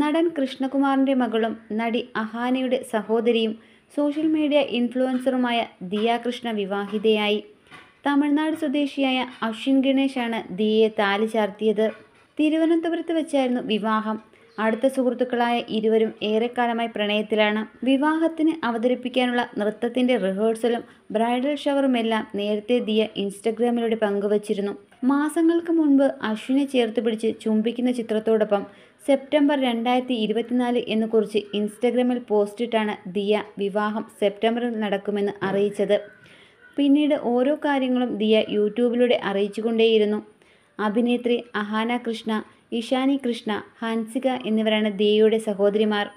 നടൻ കൃഷ്ണകുമാറിൻ്റെ മകളും നടി അഹാനയുടെ സഹോദരിയും സോഷ്യൽ മീഡിയ ഇൻഫ്ലുവൻസറുമായ ദിയാകൃഷ്ണ വിവാഹിതയായി തമിഴ്നാട് സ്വദേശിയായ അശ്വിൻ ഗണേഷാണ് ദിയയെ താലി ചാർത്തിയത് തിരുവനന്തപുരത്ത് വെച്ചായിരുന്നു വിവാഹം അടുത്ത സുഹൃത്തുക്കളായ ഇരുവരും ഏറെക്കാലമായി പ്രണയത്തിലാണ് വിവാഹത്തിന് അവതരിപ്പിക്കാനുള്ള നൃത്തത്തിൻ്റെ റിഹേഴ്സലും ബ്രൈഡൽ ഷവറുമെല്ലാം നേരത്തെ ദിയ ഇൻസ്റ്റഗ്രാമിലൂടെ പങ്കുവച്ചിരുന്നു മാസങ്ങൾക്ക് മുൻപ് അശ്വിനെ ചേർത്ത് പിടിച്ച് ചുംബിക്കുന്ന ചിത്രത്തോടൊപ്പം സെപ്റ്റംബർ രണ്ടായിരത്തി ഇരുപത്തിനാല് എന്ന് കുറിച്ച് ഇൻസ്റ്റഗ്രാമിൽ പോസ്റ്റിട്ടാണ് ദിയ വിവാഹം സെപ്റ്റംബറിൽ നടക്കുമെന്ന് അറിയിച്ചത് പിന്നീട് ഓരോ കാര്യങ്ങളും ദിയ യൂട്യൂബിലൂടെ അറിയിച്ചുകൊണ്ടേയിരുന്നു അഭിനേത്രി അഹാന കൃഷ്ണ ഇഷാനി കൃഷ്ണ ഹാൻസിക എന്നിവരാണ് ദേവിയുടെ സഹോദരിമാർ